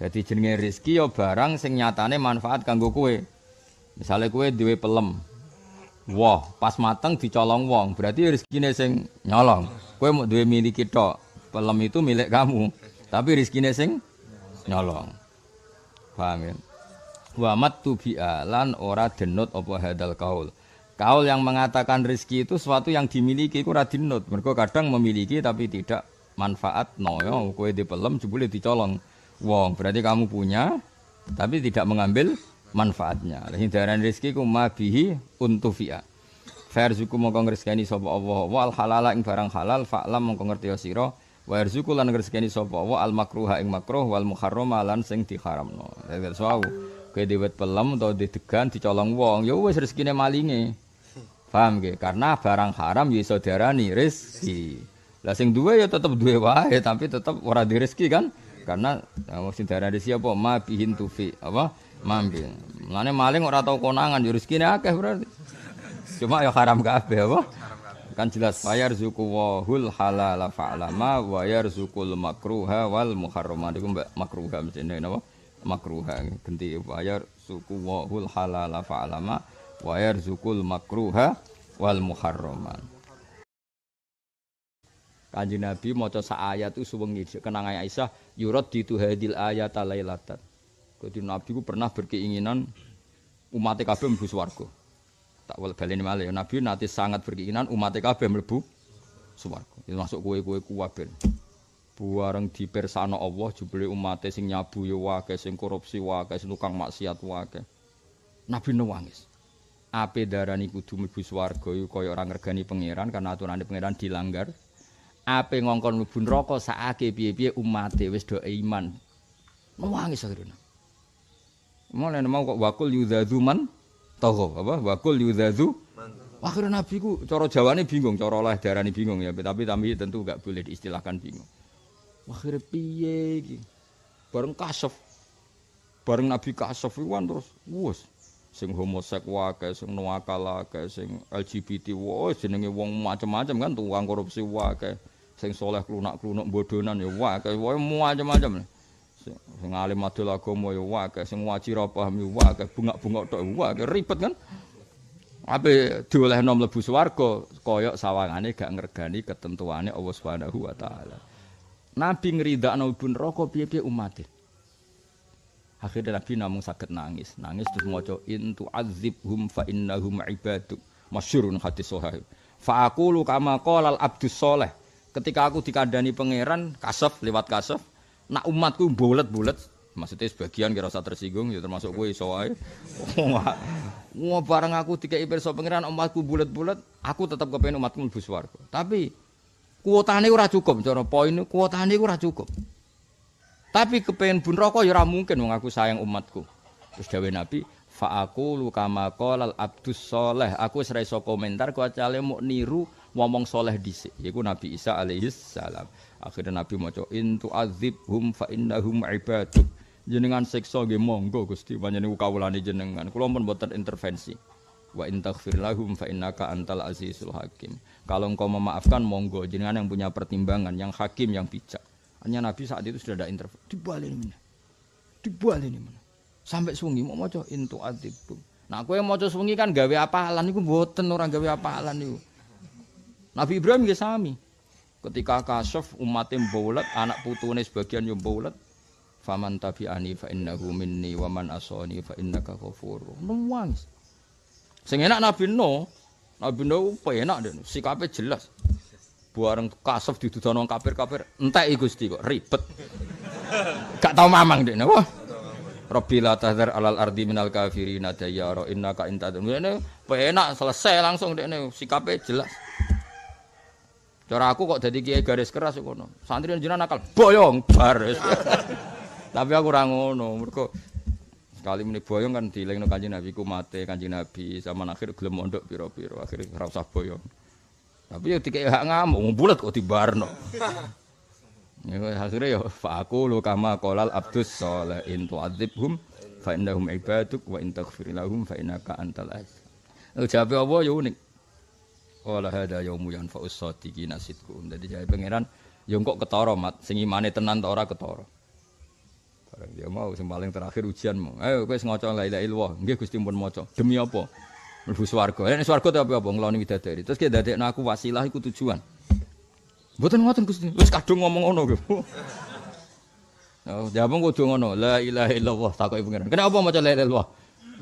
Jadi jenenge rezeki ya barang sing nyatane manfaat kanggo kue. Misalnya kue duwe pelem. Wah, pas mateng dicolong wong, berarti rezekine sing nyolong. Kue mau duwe milik tok. Pelem itu milik kamu, tapi rezekine sing nyolong. Paham ya? Wa mattu bi'alan ora denut apa hadal kaul. Kaul yang mengatakan rezeki itu sesuatu yang dimiliki ku ora denut. Mergo kadang memiliki tapi tidak manfaat noyo Kue dipelem jebule dicolong wong. Berarti kamu punya tapi tidak mengambil manfaatnya. daran rezeki ku ma bihi untufia. Farzuku mongko ngrezekani sapa Allah wal halala ing barang halal lam mongko ngerti sira wa rezeku lan ngrezekani sapa Allah al makruha ing makruh wal muharrama lan sing diharamno. Dadi sawu kowe diwet pelem utawa didegan dicolong wong ya wis rezekine malinge. Paham ge Karena barang haram ya iso diarani rezeki. Lah sing duwe ya tetep duwe wae tapi tetep ora direzeki kan karena mau mesti darah di siapa ma bihin tufi apa mambil. mana maling orang tahu konangan jurus ya kini akeh berarti. Cuma ya haram kafe apa? Kan jelas bayar zuku wahul halal faalama bayar zuku makruha wal muharrama niku makruha ini apa? Makruha ganti bayar zuku wahul halal faalama bayar zuku makruha wal muharraman. Kanji Nabi mau coba ayat itu suwengi kenang Aisyah di ditu hadil ayat lailatan. Jadi Nabi ku pernah berkeinginan umat kabeh mlebu swarga. Tak ini malah ya Nabi nanti sangat berkeinginan umat kabeh mlebu swarga. Itu ya masuk kowe-kowe kuwabil. Buareng dipersana Allah jubli umat sing nyabu ya wae, sing korupsi wae, sing tukang maksiat wae. Nabi nangis. Ape darani kudu mlebu swarga yo ya kaya ora ngergani pangeran karena aturane pangeran dilanggar. ape ngongkon mlebu neraka sakake piye-piye umate wis do iman. Nangis akhirnya. Mau lene mau kok wakul yuzadzu man togo apa wakul yuzadzu Akhirnya Nabi ku cara Jawane bingung, cara lah darani bingung ya, tapi tapi tentu gak boleh diistilahkan bingung. Akhirnya piye iki? Bareng kasof. Bareng Nabi kasof iku terus wus. sing homoseksual, sing nuakal, sing LGBT, wah jenenge wong macam-macam kan tukang korupsi wae, sing soleh klunak klunuk bodonan ya wae, wah macam-macam. Sing alim madul agama ya wae, sing wajir apa ya wae, bungak-bungak tok wae, ribet kan? Ape diolah nom lebu swargo, koyok sawangane gak ngergani ketentuannya Allah Subhanahu Wa Taala. Nabi ngerida anak ibu neraka biaya umatnya. E? Akhirnya Nabi namun sakit nangis. Nangis terus maca in hum fa inna hum ibadu Masyurun hati sahih. Fa aku aqulu kama al abdus soleh. Ketika aku dikandani pangeran kasaf lewat kasaf, nak umatku bulet-bulet maksudnya sebagian kira usah tersinggung ya termasuk gue iso ae. Wah, barang aku tiga pirsa pangeran umatku bulet-bulet, aku tetap kepengen umatku mlebu swarga. Tapi kuotane ora cukup cara poin kuotane ora cukup. Tapi kepengen bun rokok ya mungkin wong aku sayang umatku. Terus dawuh Nabi, fa aku lukama qolal abdus soleh. Aku serai so komentar cale mau niru ngomong soleh dhisik. Yaiku Nabi Isa alaihis salam. Akhirnya Nabi cok intu azib hum fa hum ibaduk. Jenengan siksa nggih monggo Gusti nih kawulane jenengan. Kalau pun mboten intervensi. Wa in taghfir lahum fa innaka antal azizul hakim. Kalau engkau memaafkan monggo jenengan yang punya pertimbangan, yang hakim, yang bijak. Hanya Nabi saat itu sudah ada interview. Dibalik ini, dibalik ini mana? Sampai sungi mau mojo intu adibu. Nah, kue mojo sungi kan gawe apalan, itu boten orang gawe apalan itu. Nabi Ibrahim gak sami. Ketika kasuf umatim baulat, anak putune sebagian yang baulat, faman ani fa inna minni wa man fa inna ghafur. Nangis. Sing enak Nabi No, Nabi No penak deh, sikapnya jelas. Bareng kasep didudono kafir-kafir, entek iku Gusti kok ribet. Gak tau mamang dek napa? Rabbi la alal ardi minal kafirin dayara innaka intadun. Ngene penak selesai langsung dek sikape jelas. Cara aku kok dadi kiai garis keras kok ngono. Santri jenengan nakal, boyong baris. Tapi aku orang ngono, mergo sekali ini boyong kan dilengno kanjeng Nabi ku mate kanjeng Nabi sama akhir gelem mondok biro akhirnya akhir boyong. Tapi ya tiga hak ngamuk, bulat kok di barno. Ya, akhirnya ya fa'aku lu kama kolal abdus soleh in tu'adzibhum fa indahum ibaduk wa in taghfir lahum fa innaka antal aziz. Jawab apa ya unik. Qala hada yaumu yanfa'us sadiqina sidqum. Dadi jawabe pangeran ya kok ketara mat sing imane tenan ta ora ketara. Barang dia mau sing paling terakhir ujian mau. Ayo kowe ngoco la ilaha illallah. Nggih Gusti pun maca. Demi apa? mlebu swarga. Nek swarga tapi apa ngloni widadari. Terus ki dadekno aku wasilah iku tujuan. Mboten ngoten Gusti. Wis kadung ngomong ngono kok. Oh, jabang kudu ngono. La ilaha illallah ibu pengen. Kenapa maca la ilaha illallah?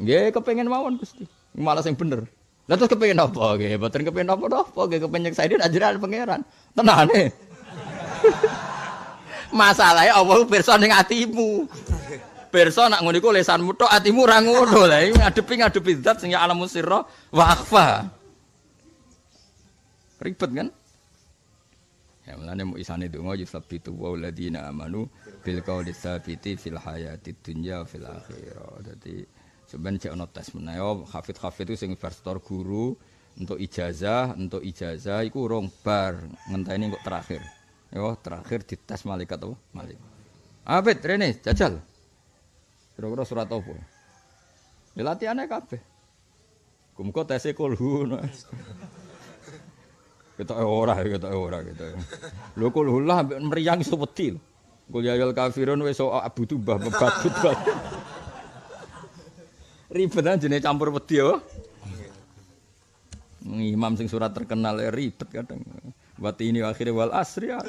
Nggih kepengin mawon Gusti. Malah sing bener. Lah terus kepengin apa nggih? Mboten kepengin apa apa nggih kepengin saya ajaran pangeran. Tenane. Masalahnya apa pirsa ning atimu berso nak ngono iku lesanmu tok atimu ora ngono lha ngadepi ngadepi zat sing ya alam sirra wa akhfa ribet kan ya mulane mu isane donga yusabitu wa alladziina amanu bil qawli sabiti fil hayati dunya fil akhirah dadi sampean cek ana tes menawa hafid-hafid itu sing verstor guru untuk ijazah, untuk ijazah iku rong bar ngenteni kok terakhir. Yo terakhir dites malaikat apa? Malaikat. Abet Rene jajal. Kira-kira surat apa? Ya latihannya kabeh. Kumko tesnya kulhu. Kita ora, kita ora, kita. Lho kulhu lah meriang seperti Kul yayal kafirun wis abu tubah bebat Ribet kan jenis campur wedi ya. Imam sing surat terkenal ya ribet kadang. Wati ini akhirnya wal asri ya.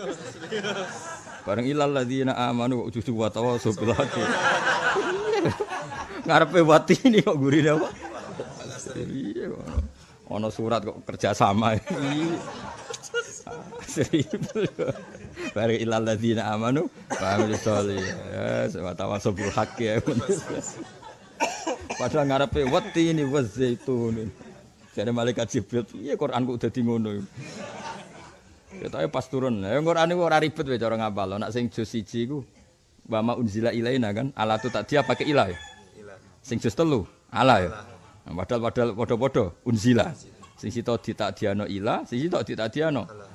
Bareng ilal ladina amanu wa ujudu wa tawasu bil ngarepe wati ini kok gurih apa? Iya. Ono surat kok kerjasama. Serius. Bari ilal ladzina amanu wa amilus Ya, tawasau bil haqqi ya. Padahal ngarepe wati ini wa zaitun. Jadi malaikat Jibril, iya Quran kok udah ngono. Ketoke ya, pas turun. Ya Quran itu ora ribet ya, cara ngapal. Nak sing juz 1 iku wa unzila ilaina kan, alatu tak dia pakai ilah. Ya. Sing jus telu, ala ya. Nah, padahal padahal podo-podo unzila. Sing sita diano ila, sing sita ditakdiano. Ala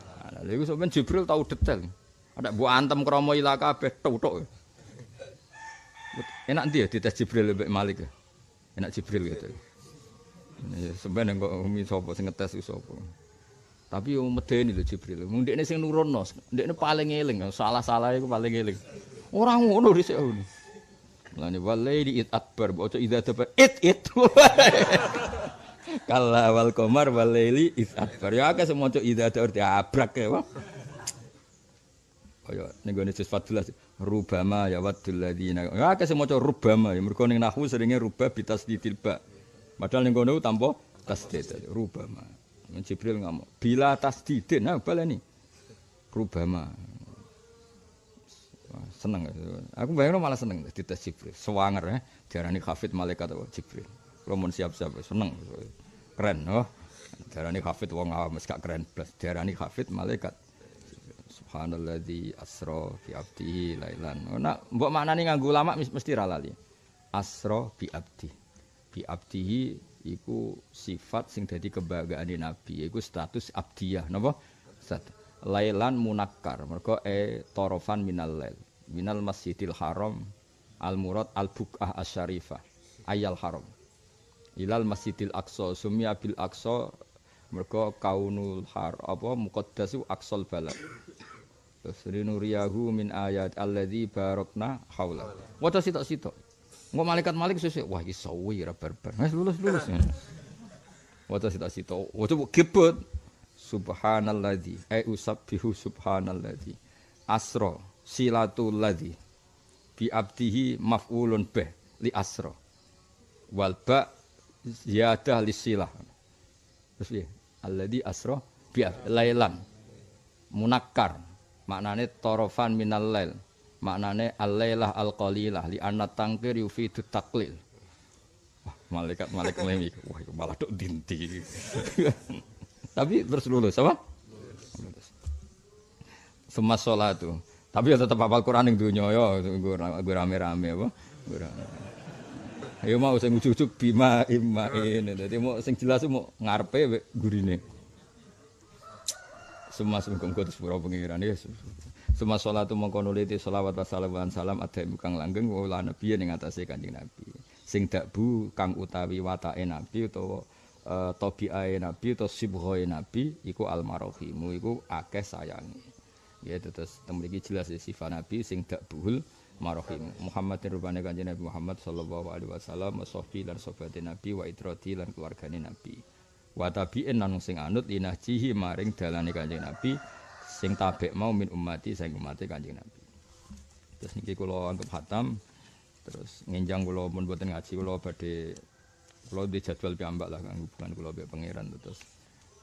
nah, Lalu iku sampean Jibril tau detail. Ada bu antem kromo ila kabeh tok Enak dia ya dites Jibril lebih Malik. Ya? Enak Jibril gitu. Sebenarnya kok umi sopo sing ngetes sapa. Tapi yo medeni lho Jibril. Mung yang sing nurunno, ndekne paling ngiling, salah-salah itu paling eling. Orang ngono dhisik Mulane walaili it akbar, ojo ida tebar it it. Kala wal komar walaili it akbar. Ya akeh semoco ida tebar diabrak ya. Kaya ning nih juz 14 rubama ya waddul ladina. Ya semua semoco rubama ya mergo ning nahwu seringe rubah bitasdidil ba. Padahal nih kono tampa tasdid rubama. Jibril ngamuk bila tasdidin nah nih. Rubama. seneng. Aku bayangin malah seneng dites Jibril. Sewanger ya. Eh. Diarani Hafid Malaikat Jibril. Lo siap-siap. Seneng. Keren. Oh. Diarani Hafid wong awam. Sekak keren. Diarani Hafid Malaikat. Subhanallah di asro fi abdi lailan. Oh, nak buat mana nih nganggu lama mesti ralali. Asro fi abdi. Fi abdi iku sifat sing dadi kebanggaan di Nabi. Iku status abdiyah. Nopo? Status. Lailan munakar. Mereka e torofan minal lail. minal masjidil haram al murad al buk'ah syarifah ayal haram ilal masjidil aqsa sumia bil aqsa mereka kaunul har apa muqaddasu aqsal balad terus rinuriyahu min ayat alladzi barokna haula waca sitok-sitok Nggak malaikat malik susu, wah ini sawi ya barbar. Mas lulus lulus. Wata ya. sita sita, wata bu kibet. Subhanalladzi, eh usabbihu subhanalladzi. Asro, silatul ladhi bi abdihi maf'ulun bih li asra wal ba ziyadah li silah terus ya alladhi asra bi lailan munakkar maknane torofan minal lail maknane al-lailah al-qalilah li anna tangkir yufidu taklil wah malaikat malaikat lemi wah malah dok dinti tapi terus lulus apa lulus semua sholat tuh tapi ya tetap hafal Quran yang dunia ya, gue rame-rame apa? Gue rame. Ya mau sing ujuk-ujuk bima imain. Dadi mau sing jelas mau ngarpe gurine. Semua sungkem kudu pura pengiran ya. Semua salatu mongko nuliti selawat wassalamu salam ada bukan langgeng wala nabi yang atase Kanjeng Nabi. Sing dakbu kang utawi watake nabi atau uh, eh, tobiae nabi atau sibghae nabi iku Almarohimu iku akeh sayangi ya terus memiliki jelas ya sifat nabi sing dak buhul marohim Muhammadin rupane kanjeng Nabi Muhammad sallallahu alaihi wasallam washabi lan sahabate nabi wa idrati lan keluargane nabi wa tabi'in lan sing anut inahcihi maring dalane kanjeng nabi sing tabek mau min ummati sing umate kanjeng nabi terus niki kula anggap hatam terus ngenjang kula pun mboten ngaji kula badhe kula di jadwal piyambak lah kan hubungan kula mbek pangeran terus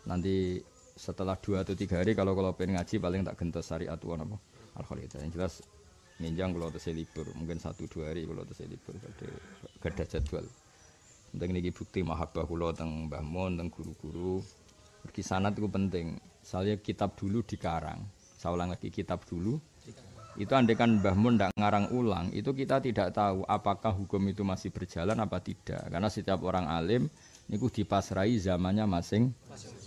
nanti setelah dua atau tiga hari kalau kalau pengen paling tak gentos syariat wa napa al khalidah yang jelas nginjang kalau tesi libur mungkin satu dua hari kalau tesi libur gede gede jadwal penting ini bukti mahabbah kula teng Mbah Mun teng guru-guru pergi sanad itu penting saya kitab dulu dikarang saya ulang lagi kitab dulu itu andekan Mbah Mun ndak ngarang ulang itu kita tidak tahu apakah hukum itu masih berjalan apa tidak karena setiap orang alim Ini niku dipasrai zamannya masing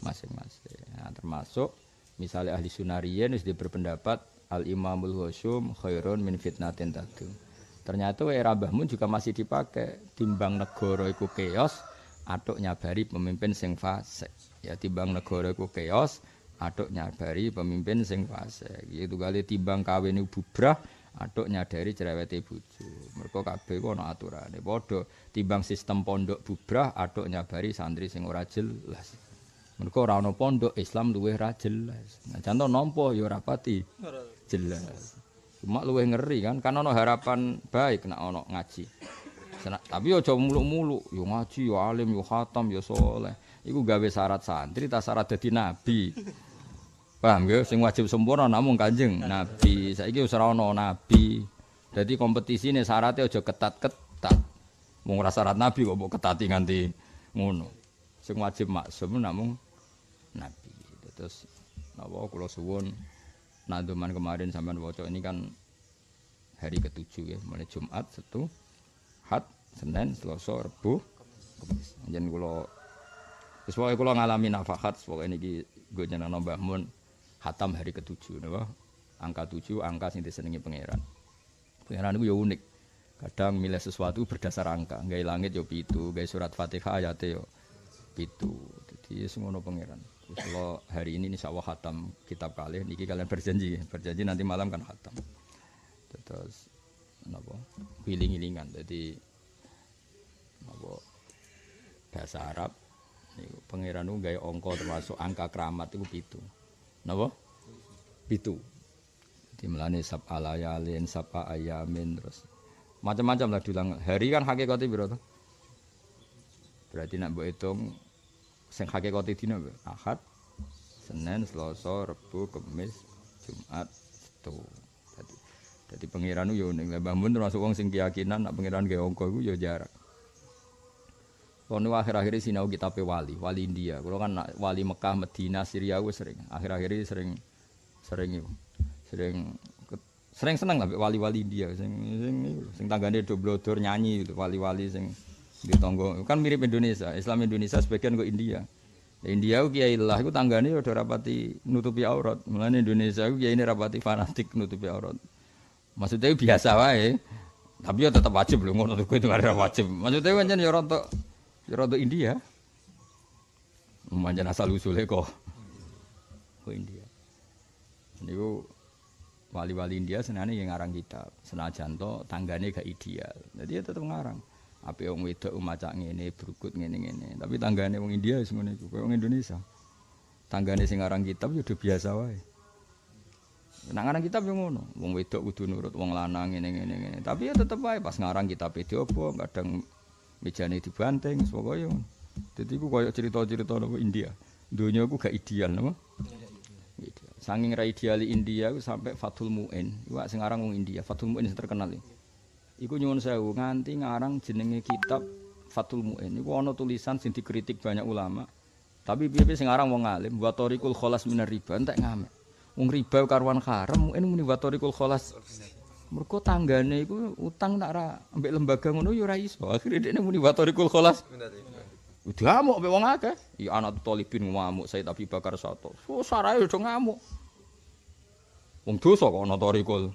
masing-masing. Nah, termasuk misalnya ahli sunariyen sudah berpendapat al imamul husum khairun min fitnatin tadu. Ternyata era Bahmun juga masih dipakai timbang negara iku keos atuk nyabari pemimpin sing fase. Ya timbang negara iku keos atuk nyabari pemimpin sing fase. Itu kali timbang kawin bubrah aduk nyadari cerewete bojo. Mergo kabeh ku ana aturane. Padha timbang sistem pondok bubrah aduk nyabari santri sing ora jelas. Mergo ora ana pondok Islam luwih ra jelas. Nah, contoh nampa ya ora pati jelas. Cuma luwih ngeri kan, kan ana harapan baik nek ana ngaji. Senak, tapi aja muluk-muluk, yo ngaji, yo alim, yo khatam, yo soleh. Iku gawe syarat santri, tak syarat dadi nabi. Paham ya? Sing wajib sempurna namun Kanjeng Nabi. Saiki wis ana nabi. Jadi kompetisi ini syaratnya aja ketat-ketat. Mung ora syarat nabi kok mbok ketati nganti ngono. Sing wajib maksum namun nabi. Terus napa kula suwun nanduman kemarin sampean waca ini kan hari ketujuh ya, mulai Jumat, satu, hat Senin, Selasa, Rebo, Kamis. Jan kula wis pokoke kula ngalami nafahat, pokoke niki gue nyenengno Mbah Mun hatam hari ketujuh napa angka tujuh angka sing disenengi pangeran pangeran itu ya unik kadang milih sesuatu berdasar angka Gaya langit yo ya pitu gaya surat fatihah ayat yo ya pitu jadi semua ya no pangeran kalau hari ini nih sawah hatam kitab kali niki kalian berjanji berjanji nanti malam kan hatam terus napa giling-gilingan jadi napa bahasa Arab niku pangeran nu gawe termasuk angka keramat itu pitu napa pitu di melane sab alayalin sab ayamin terus macam-macam lah diulang hari kan hakikatnya biro tuh berarti nak buat hitung sing hakikate dina Ahad, Senin, Selasa, Rebu, Kemis, Jumat, Sabtu. Dadi dadi pangeran yo ning Mbah Mun termasuk wong sing keyakinan nak pangeran ge angka iku yo jarak. Kono akhir-akhir ini sinau kitabe wali, wali India. Kalau kan wali Mekah, Medina, Syria wis sering. Akhir-akhir sering sering iku. Sering sering seneng lah wali-wali India sing sing sing tanggane do blodor nyanyi gitu, wali-wali sing di tonggo. Kan mirip Indonesia. Islam Indonesia sebagian kok India. India ku kiai lah iku tanggane udah rapati nutupi aurat. Mulane Indonesia ku kiai rapati fanatik nutupi aurat. Maksudnya biasa wae. Tapi ya tetap wajib loh. ngono kuwi itu wajib. Maksudnya kan ya orang tuh. Rodo India. memang asal usule kok. Oh India. Niku wali-wali India senane yang ngarang kitab. Senajan to tanggane gak ideal. Jadi tetap ngarang. Apa wong wedok maca ngene, brukut ngene-ngene. Tapi tanggane wong India wis ngene iku, wong Indonesia. Tanggane sing ngarang kitab ya udah biasa wae. Nang ngarang kitab yo ngono. Wong wedok kudu nurut wong lanang ngene-ngene. Tapi ya tetep wae pas ngarang kitab itu apa kadang mejane dibanting semoga yo jadi aku koyok cerita-cerita nopo India dunia aku gak ideal nopo sanging ra ideali India aku sampai Fathul Muin iku sing aran wong India Fathul Muin terkenal ya iku nyuwun sewu nganti ngarang jenenge kitab Fathul Muin iku ana tulisan sing dikritik banyak ulama tapi piye sing aran wong alim wa tariqul kholas minar riba entek ngamek wong riba karuan haram muin muni wa tariqul kholas Mergo tanggane itu utang nak ra ambek lembaga ngono ya ora iso. Akhire dekne muni watorikul kholas. Udah ngamuk ambek wong akeh. Ya anak talibin ngamuk saya tapi Bakar satu. so sarae ya udah ngamuk. Wong dosa kok ana tarikul.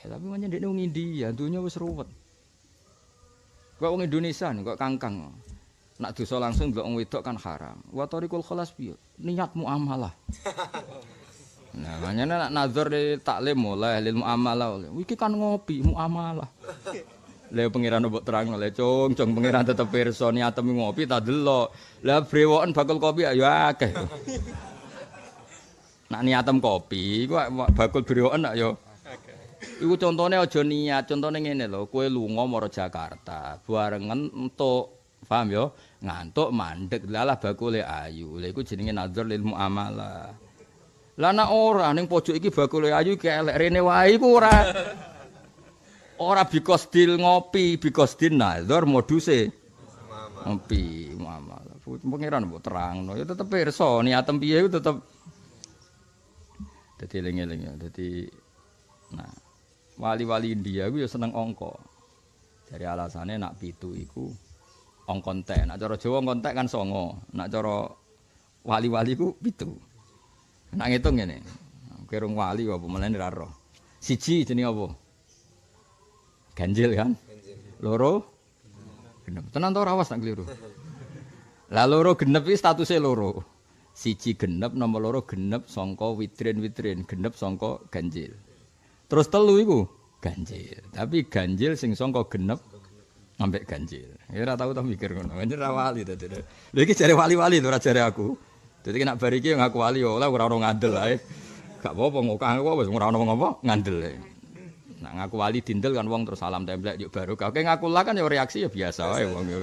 Ya tapi pancen dekne wong India, dunya wis ruwet. Kok wong Indonesia kok kangkang. Nak dosa langsung delok wong wedok kan haram. Watorikul kholas piye? Niatmu amalah. Nah, hanya nak nazar di taklim mulai, lil mu'amalah. Wiki kan ngopi, mu'amalah. Lha pengiran mbok terang lha cung cung pengiran tetep pirsa niatmu ngopi ta delok. Lha brewoken bakul kopi ayo akeh. Nak niatem kopi kok bakul brewoken nak ya. Iku contone aja niat, contone ngene lho, kowe lunga marang Jakarta, barengen entuk, paham ya? Ngantuk mandek lalah bakule ayu. Lha iku jenenge nazar lil muamalah. Lana ora ning pojok iki bakule ayu ki elek rene wae iku ora. Ora bikos dil ngopi, bikos din nazar moduse. Ngopi, mamal. Pengiran mbok terangno, ya tetep pirsa niatem piye iku tetep dadi eling Dadi nah wali-wali India iku ya seneng angka. Dari alasannya nak pitu iku angkon teh. Nak cara Jawa angkon teh kan songo. Nak cara wali-wali iku pitu. Nak ngitung ngene. wali apa melayani ra roh. Siji jenenge apa? Ganjil kan? Loro genep. Tenan to rawas tak keliru. Lah loro genep iki statuse loro. Siji genep nomor loro genep sangka witrin-witrin, genep sangka ganjil. Terus telu iku ganjil. Tapi ganjil sing sangka genep ambek ganjil. Ya ora tau tau mikir ngono. Ganjil ra wali to. Lha iki jare wali-wali lho ora jare aku. Jadi nak bariki ngaku wali oleh ya ora ora ngandel lah. Gak apa-apa ngokah aku wis ora ono apa ngandel ae. Nak ngaku wali dindel kan wong terus salam templek yuk baru kau kayak ngaku lah kan ya reaksi ya biasa wae wong. Ya.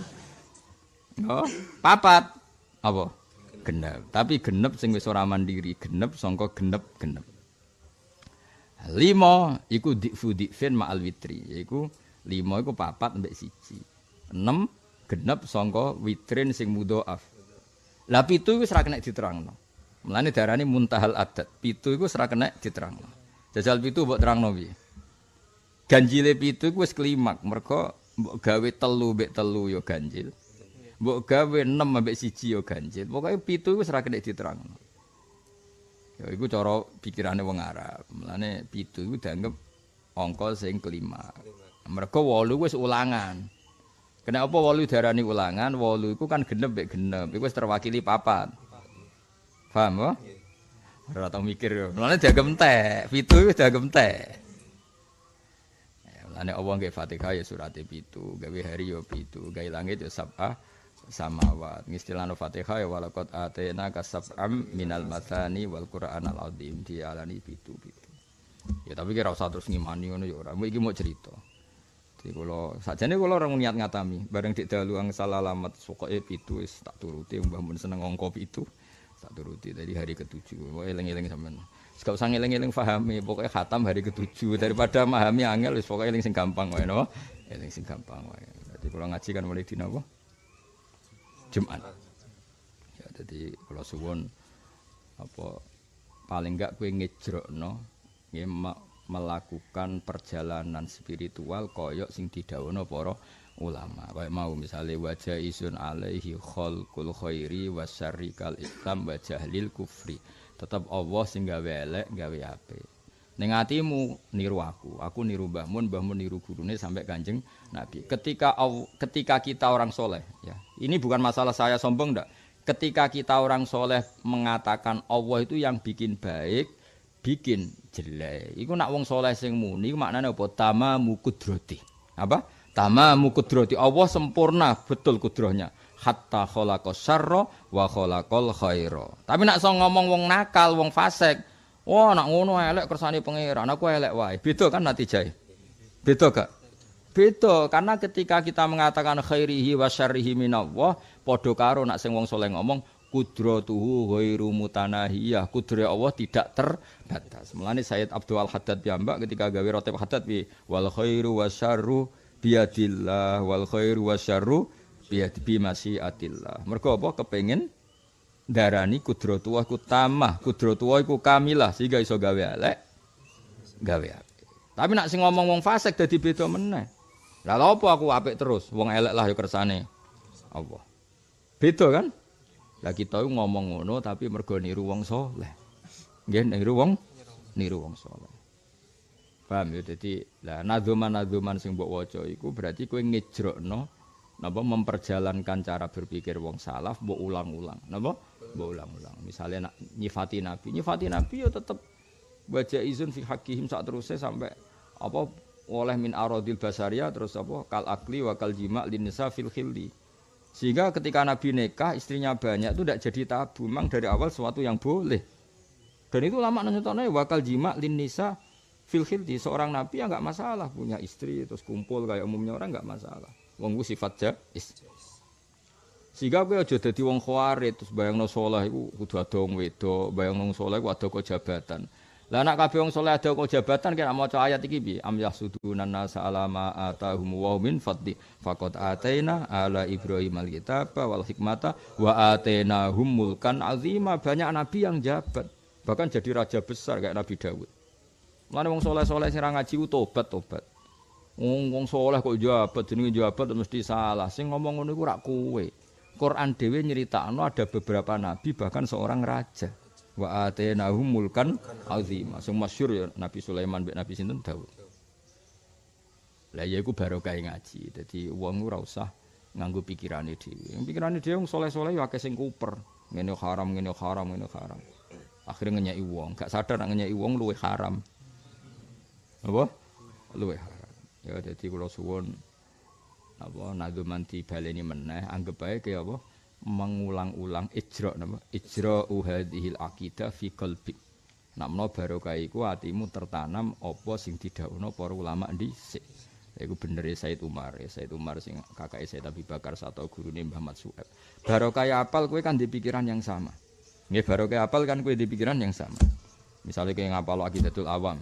Oh, papat apa? Genep. Tapi genep sing wis ora mandiri, genep sangka genep genep. Lima iku dikfu dikfin ma'al witri, yaitu lima iku papat mbek siji. Enam, genep sangka witrin sing mudhoaf. Lha pitu iku wis ora kena diterangno. Mulane diarani muntahal adat. Pitu iku wis ora kena diterangno. Jajal pitu mbok terangno piye? Ganjile pitu iku wis kelimak, mergo mbok gawe telu mbek telu yo ganjil. Mbok gawe 6 mbek siji yo ganjil. Pokoke pitu iku wis ora kena diterangno. Ya iku cara pikirane wong Arab. Mulane pitu iku dianggep angka sing kelima. Mereka walu wis ulangan. Kenapa wolu darani ulangan? Wolu iku kan genep mek genep. Iku terwakili papat. Paham ya? mikir. Mulane dia entek. Pitu wis dianggap entek. Ya, mulane Allah nggih Fatihah ya surate pitu, gawe hari ya pitu, gawe langit ya sab'ah samawat. Ngistilano Fatihah ya walaqad atena kasab'am minal matani wal Qur'anal azim dialani pitu-pitu. Ya tapi kira usah terus ngimani ngono ya ora. Iki mau cerita. Jadi kalau saja ini kalau orang niat ngatami bareng di dalu ang salah alamat suka itu is tak turuti yang bangun seneng ongkop itu tak turuti dari hari ketujuh. Wah eleng eleng sampean. Sekarang sang eleng eleng fahami pokoknya khatam hari ketujuh daripada memahami angel is pokoknya eleng sing gampang wae no. Eleng sing gampang wae. Jadi kalau ngaji kan mulai di nabo Jumat. Ya, jadi kalau suwon apa paling enggak kue ngejrok no. Ya, melakukan perjalanan spiritual koyok sing didawono poro ulama. Kayak mau misalnya wajah isun alaihi khalqul khairi wasyarri kal islam wajah lil kufri. Tetap Allah sing gawe elek, gawe ape Ning atimu niru aku, aku niru Mbah Mun, Mbah Mun niru gurune sampai Kanjeng Nabi. Ketika ketika kita orang soleh, ya. Ini bukan masalah saya sombong ndak. Ketika kita orang soleh mengatakan Allah itu yang bikin baik, bikin jelek. Iku nak wong soleh sing muni maknane apa? Tama mukudrati. Apa? Tama mukudrati. Allah sempurna betul kudrohnya. Hatta khalaqa syarra wa khalaqal khaira. Tapi nak song ngomong wong nakal, wong fasik, wah nak ngono elek kersane pangeran, aku elek wae. Beda kan natijae? Beda gak? Beda karena ketika kita mengatakan khairihi wa syarrihi minallah, padha karo nak sing wong soleh ngomong kudratuhu ghairu mutanahiyah. Kudrat Allah tidak terbatas. melani Sayyid Abdul Haddad piyambak ketika gawe rotep Haddad bi wal khairu wasyarru biadillah wal khairu wasyarru biad bi masyiatillah. Mergo apa kepengin darani kudratuh ku tamah, kudratuh iku kamilah sehingga iso gawe elek. Gawe Tapi nak sing ngomong wong fasik dadi beda meneh. lha apa aku apik terus, wong elek lah yo kersane. Allah. Beda kan? Lah kita ngomong ngono tapi mergo niru wong saleh. Nggih niru wong niru wong saleh. Paham ya dadi lah nadzuman-nadzuman sing mbok waca iku berarti kowe ngejrokno napa memperjalankan cara berpikir wong salaf mbok ulang-ulang. Napa? Mbok ulang-ulang. Misalnya nak nyifati nabi, nyifati nabi yo ya tetep baca izun fi hakihim saat terusnya sampai apa oleh min aradil basaria terus apa kal akli wa kal jima' lin nisa fil khilli. Sehingga ketika Nabi nikah, istrinya banyak itu tidak jadi tabu. Memang dari awal sesuatu yang boleh. Dan itu lama nanya wakal jima lin nisa fil khildi. Seorang Nabi ya nggak masalah punya istri terus kumpul kayak umumnya orang nggak masalah. Wong sifat jais. Sehingga gue aja dadi wong khawarit terus bayang saleh iku kudu ada wong wedok, bayangno saleh iku ada kok jabatan. Lah anak kabeh wong saleh ada kok jabatan kena maca ayat iki piye? Am yasudunan nasa alama atahum wa min fadli faqad ataina ala Ibrahim alkitab wal hikmata wa ataina hum mulkan azima. Banyak nabi yang jabat, bahkan jadi raja besar kayak Nabi Daud. Mulane wong saleh-saleh sing ra ngaji tobat tobat. Wong wong saleh kok jabat jenenge jabat mesti salah. Sing ngomong ngono iku rak kowe. Quran dhewe nyeritakno ada beberapa nabi bahkan seorang raja. wa atainahum mulkan azima sing masyhur ya Nabi Sulaiman mbek Nabi sinten Daud lah ya barokah ngaji dadi wong ora usah nganggo pikirane dhewe pikirane dhewe wong saleh-saleh ya akeh sing kuper ngene haram ngene haram ngene haram akhirnya ngenyai wong gak sadar ngenyai wong luwe haram apa luwe haram ya dadi kula suwun apa nadzuman di baleni meneh anggap bae kaya apa mengulang-ulang ijra napa ijra uhadhil aqidah fi qalbi namna barokah iku atimu tertanam apa sing didhawuhna para ulama dhisik iku bener e Said Umar ya Said Umar sing kakake Said Abi Bakar satu gurune Mbah Mat Suhaib barokah apal kowe kan di pikiran yang sama nggih barokah apal kan kowe di pikiran yang sama misalnya kayak ngapal aqidatul awam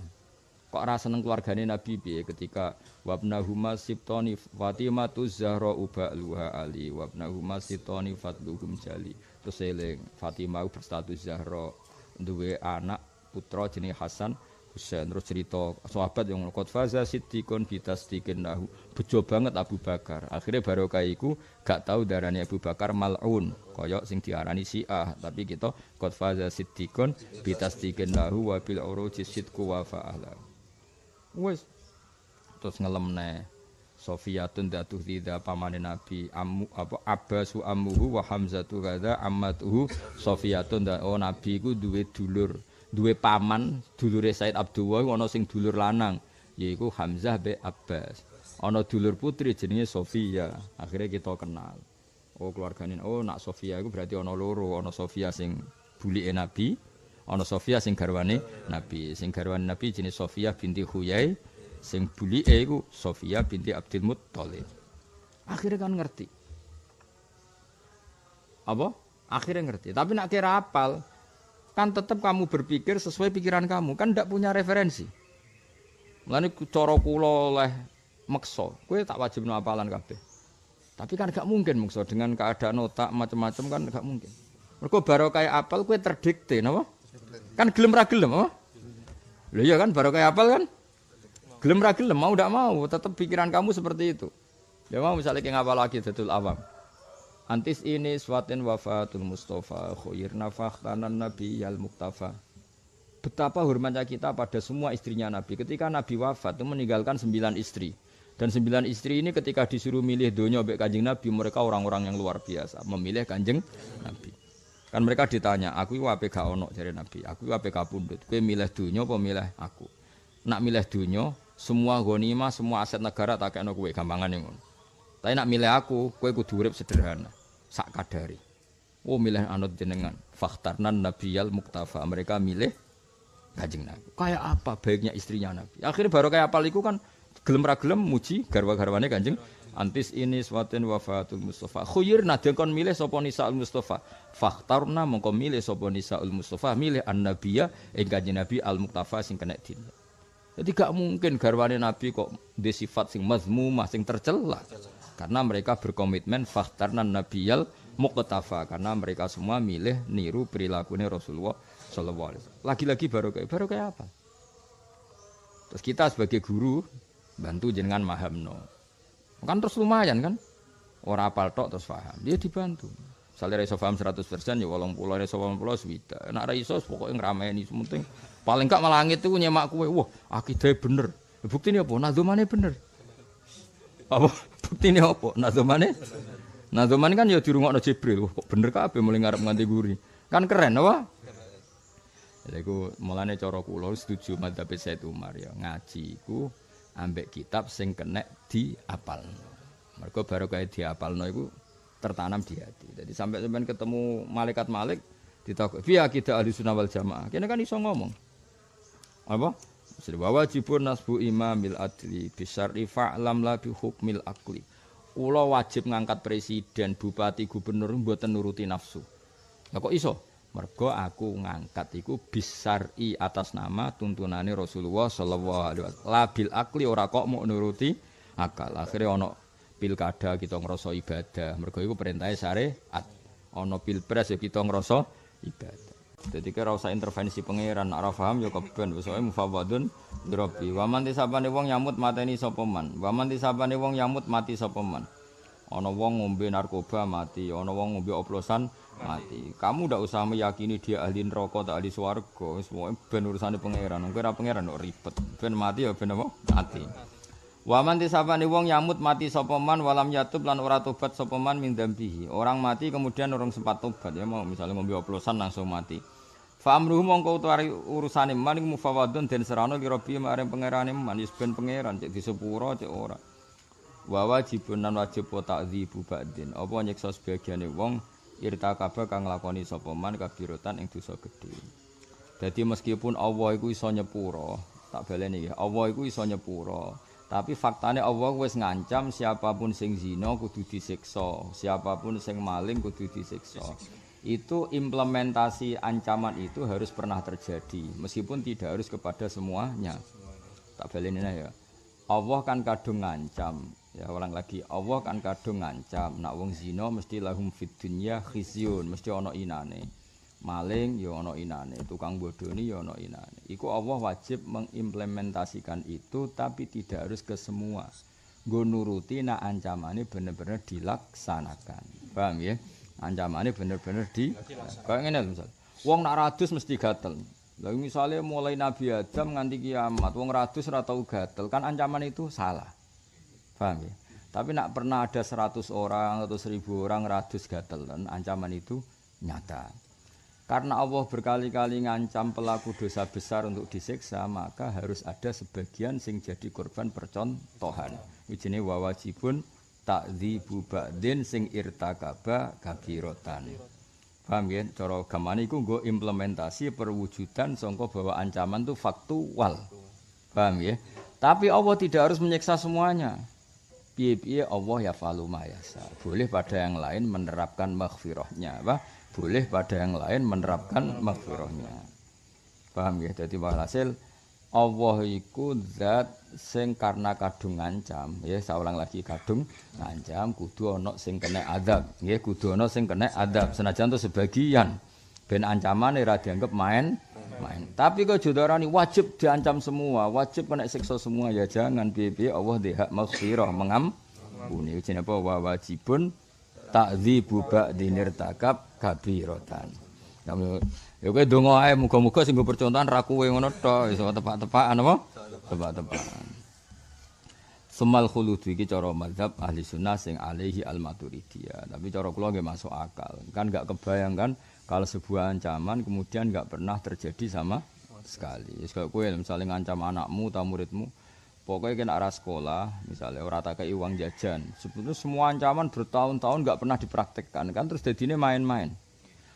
kok rasa seneng keluargane Nabi piye ketika wabnahuma sibtoni Fatimah tu Zahra uba luha ali wabnahuma sibtoni fatluhum jali terus eling Fatimah berstatus Zahra duwe anak putra jenenge Hasan Husain terus cerita sahabat yang qad faza siddiqun bitastiqin nahu bejo banget Abu Bakar akhirnya barokah iku gak tahu daranya Abu Bakar mal'un koyok sing diarani ah tapi kita qad faza kon bitastiqin nahu wabil bil sitku sidqu wa wis terus ngelemne Sofiyatun datuh zida pamane Nabi Amu apa Abbasu Amuhu wa Hamzatu kada ammatuhu Sofiyatun da oh Nabi ku duwe dulur duwe paman dulure Said Abdullah ana sing dulur lanang yaiku Hamzah be Abbas ana dulur putri jenenge Sofia akhirnya kita kenal oh keluargane oh nak Sofia iku berarti ana loro ana Sofia sing bulike Nabi ana Sofia sing garwane Nabi. Sing garwane Nabi jenis Sofia binti Huyai, sing bulike iku Sofia binti Abdul Muttalib. Akhirnya kan ngerti. Apa? Akhirnya ngerti. Tapi nak kira apal, kan tetap kamu berpikir sesuai pikiran kamu, kan ndak punya referensi. Mulane cara kula oleh meksa, kowe tak wajib wajibno apalan kabeh. Tapi kan gak mungkin meksa dengan keadaan otak macam-macam kan gak mungkin. baru kayak apal kowe terdikte napa? Kan gelem ra gelem, oh? Loh iya kan baru kayak apel kan? Gelem ra gelem, mau ndak mau, tetap pikiran kamu seperti itu. Ya mau misalnya kayak ngapa lagi tetul awam. Antis ini swatin wafatul Mustafa khair nafah tanan nabi yal muktafa. Betapa hormatnya kita pada semua istrinya Nabi. Ketika Nabi wafat itu meninggalkan sembilan istri. Dan sembilan istri ini ketika disuruh milih donya baik kanjeng Nabi, mereka orang-orang yang luar biasa. Memilih kanjeng Nabi. Kan mereka ditanya, aku iku ape gak ono Nabi. Aku iku ape pundut gue milih dunya apa milih aku? Nak milih dunia semua gonima semua aset negara tak kena kowe gampangan ngono. Tapi nak milih aku, gue kudu urip sederhana, sak kadari. Oh milih anut jenengan. Nabi nabiyal muktafa. Mereka milih kanjeng Nabi. Kayak apa baiknya istrinya Nabi? Akhirnya baru kayak apal iku kan gelem ra muji garwa-garwane kanjeng Antis ini swatin wafatul Mustafa. Khuyir nadeng kon milih sapa nisa al Mustafa. Fakhtarna mongko milih sapa nisa al Mustafa, milih an Nabiya enggak kanjeng Nabi al Mustafa sing kena din. Jadi gak mungkin garwane Nabi kok disifat sing mazmumah sing tercela. Karena mereka berkomitmen fakhtarna nabiyal muktafa karena mereka semua milih niru perilakunya Rasulullah sallallahu alaihi wasallam. Lagi-lagi baru kayak baru kayak apa? Terus kita sebagai guru bantu jenengan mahamno. Kan terus lumayan kan. orang apal tok terus paham. Dia dibantu. Misalnya iso paham 100% ya 80, ora iso 80 swida. Nek ora iso pokoke ini penting paling gak malah langit itu nyemak kue. Wah, akidah bener. Ya Bukti ini apa? Nadumane bener. Apa? Bukti ini apa? Nadumane? Nadumane kan ya ada Jibril. Wah, kok bener kabeh mulai ngarep nganti guri. Kan keren apa? jadi aku mulanya coro kula setuju madzhab Said Umar ya ngaji ku ambek kitab sing kena diapal. Mereka baru kayak diapal no ibu tertanam di hati. Jadi sampai sampai ketemu malaikat malik ditakut. Via kita ahli sunnah wal jamaah. Kini kan iso ngomong apa? Sebuah pun nasbu imamil bil adli besar rifa la lagi hukmil akli. Ulo wajib ngangkat presiden, bupati, gubernur buat nuruti nafsu. Nah, kok iso? Mergo aku ngangkat iku bisari atas nama tuntunane Rasulullah sallallahu alaihi wasallam. Labil akli ora kok mau nuruti akal. Akhire ono pilkada kita ngrasa ibadah. Mergo iku perintahe syariat. Ono pilpres ya kita ngrasa ibadah. Jadi kira usah intervensi pangeran, nak ora paham ya keben wis mufawadun dropi. Wa man wong nyamut mateni sapa man. Wa man wong nyamut mati sapa man. wong ngombe narkoba mati, Ono wong ngombe oplosan mati. Kamu udah usah meyakini dia ahli rokok, atau ahli swarga, semua ben urusane pangeran. Engko ora pangeran kok ribet. Ben mati ya ben apa? Mati. Waman tisapani wong yamut mati sopeman walam yatub lan ora tobat sopeman man min dambihi. Orang mati kemudian orang sempat tobat ya mau misalnya ngombe oplosan langsung mati. Fa mongko utari urusane man iku mufawadun den serano li rabbi maring pangerane man wis ben pangeran cek disepuro cek ora. Wa wajibun wajib takdzibu ba'din. Apa nyiksa sebagiane wong irta kaba kang lakoni sapa man kabirotan ing dosa gede. Jadi meskipun Allah itu iso nyepuro, tak baleni ya, Allah iku iso nyepuro. Tapi faktanya Allah wis ngancam siapapun sing zino kudu disiksa, siapapun sing maling kudu disiksa. Itu implementasi ancaman itu harus pernah terjadi meskipun tidak harus kepada semuanya. Tak baleni ya. Allah kan kadung ngancam, Ya ulang lagi Allah kan kadung ngancam nak wong zina mesti lahum fid dunya khizyun mesti ana inane. Maling ya ana inane, tukang bodoni ya ana inane. Iku Allah wajib mengimplementasikan itu tapi tidak harus ke semua. Nggo nuruti nak ancamane bener-bener dilaksanakan. Paham ya? Ancamane bener-bener di Kayak ngene misal. Wong nak radus mesti gatel. Lah misalnya mulai Nabi Adam nganti kiamat wong radus ora tau gatel kan ancaman itu salah. Faham ya? Tapi nak pernah ada 100 orang atau 1000 orang ratus gatel ancaman itu nyata. Karena Allah berkali-kali ngancam pelaku dosa besar untuk disiksa, maka harus ada sebagian sing jadi korban percontohan. Ujine wawajibun takdzibu ba'din sing irtakaba kabirotan. Paham ya? Cara gamane iku nggo implementasi perwujudan sangka bahwa ancaman itu faktual. Paham ya? Tapi Allah tidak harus menyiksa semuanya piye-piye Allah ya falu mayasa. Boleh pada yang lain menerapkan maghfirahnya, apa? Boleh pada yang lain menerapkan maghfirahnya. Paham ya? Jadi walhasil Allah iku zat sing karena kadung ngancam, ya saya ulang lagi kadung ngancam kudu ana sing kena adab, ya kudu ana sing kena adab senajan to sebagian. Ben ancaman ora ya dianggap main main. Tapi kok jodorani wajib diancam semua, wajib kena siksa semua ya jangan pipi Allah di hak maghfirah mengam. Ini jenenge apa wa wajibun takdzibu ba'dinir takab kabiratan. Ya, ya, ya kowe donga ae muga-muga sing percontohan ra kowe ngono tok iso tepak-tepakan apa? Tepak-tepakan. Semal khuludu iki cara mazhab ahli sunnah sing alaihi al maturidiyah. Tapi cara kula nggih masuk akal. Kan kebayang kebayangkan kalau sebuah ancaman kemudian gak pernah terjadi sama sekali. Wis kue kowe misalnya ngancam anakmu atau muridmu, pokoknya kena arah sekolah, misalnya orang tak kei uang jajan. Sebetulnya semua ancaman bertahun-tahun gak pernah dipraktekkan kan terus jadi ini main-main.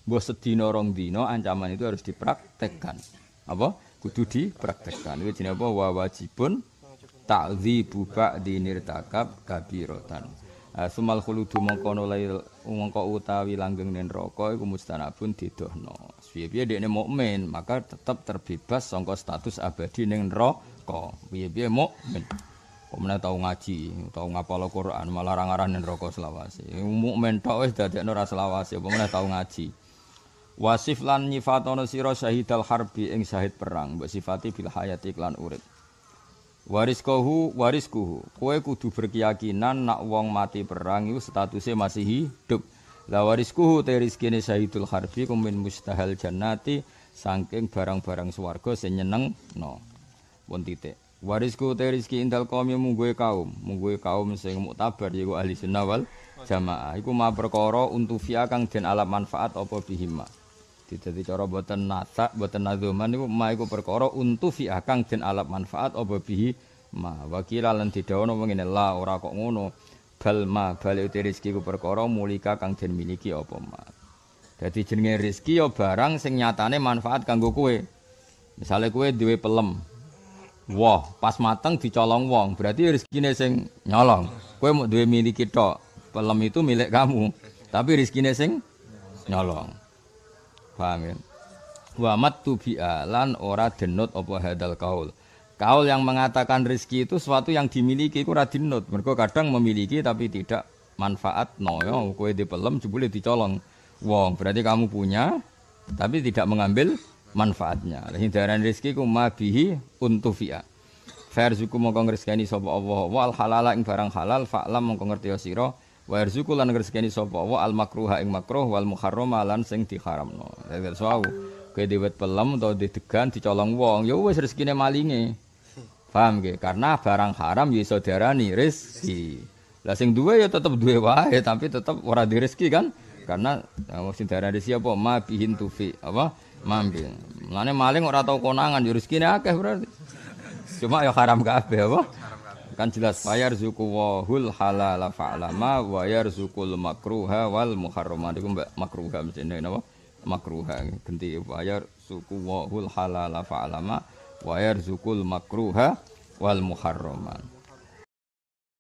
Bos sedino rong dino, ancaman itu harus dipraktekkan. Apa? Kudu dipraktekkan. Ini jenenge apa? Wajibun ta'dzibu ba'di nirtakab kabirotan. Uh, sumal khuludu mongkono lai mongko utawi langgeng nen rokok iku mustanabun didohno. Piye-piye dekne mukmin, maka tetap terbebas sangka status abadi ning neraka. Piye-piye mukmin. Omna tau ngaji, tau ngapal Quran malah arah-arah nen rokok selawase. Mukmin tok wis dadekno ra selawase, omna tau ngaji. Wasif lan nyifatono sira syahidal harbi ing syahid perang, mbok sifati bil hayati lan urip. Wariskohu wariskuhu. Kowe kudu berkeyakinan nak wong mati perang iku statuse masih hidup. La wariskuhu te rizkine sayyidul harbi kumin mustahil jannati saking barang-barang swarga sing nyeneng Pun titik. Warisku te rizki indal kaum yang munggui kaum. Munggui kaum sing muktabar yiku ahli sunnah jamaah. Iku ma perkara untuk fiakang dan alam manfaat apa bihimah. Jadi dadi cara boten nata, boten nadzuman niku ma iku perkara untu fi akang den alap manfaat oba bihi ma. alan lan ono ngene la ora kok ngono. Bal ma bali uti rezeki ku perkara mulika kang den miliki apa ma. Dadi jenenge rezeki ya barang sing nyatane manfaat kanggo kue, Misale kue duwe pelem. Wah, pas mateng dicolong wong, berarti rezekine sing nyolong. Kue mau duwe miliki tok. Pelem itu milik kamu, tapi rezekine sing nyolong. Paham ya? Wa mattu bi'alan ora denot apa hadal kaul. Kaul yang mengatakan rezeki itu sesuatu yang dimiliki itu ora denot mereka kadang memiliki tapi tidak manfaat no ya kowe dipelem jebule dicolong wong berarti kamu punya tapi tidak mengambil manfaatnya hindaran rezeki ku untuk bihi untufia Farzuku mongko ngresgani sapa Allah wal halala ing barang halal fa'lam mongko ngerti sira wa yarzuqu lan ngreseni sapa wa al makruha ing makruh wal muharrama lan sing diharamno dadi sawau kowe diwet pelem utawa didegan dicolong wong ya wis rezekine malinge paham ge karena barang haram ya iso diarani rezeki lah sing duwe ya tetep duwe wae tapi tetep ora direzeki kan karena ya, sing diarani rezeki apa ma bihin tufi apa mambil lane maling ora tau konangan ya rezekine akeh berarti cuma ya haram kabeh apa kan jelas wayar zuku wahul halala fa'lama wayar zukul makruha wal muharrama itu mbak makruha misalnya napa makruha ganti wayar zuku wahul halala fa'lama wayar zukul makruha wal muharrama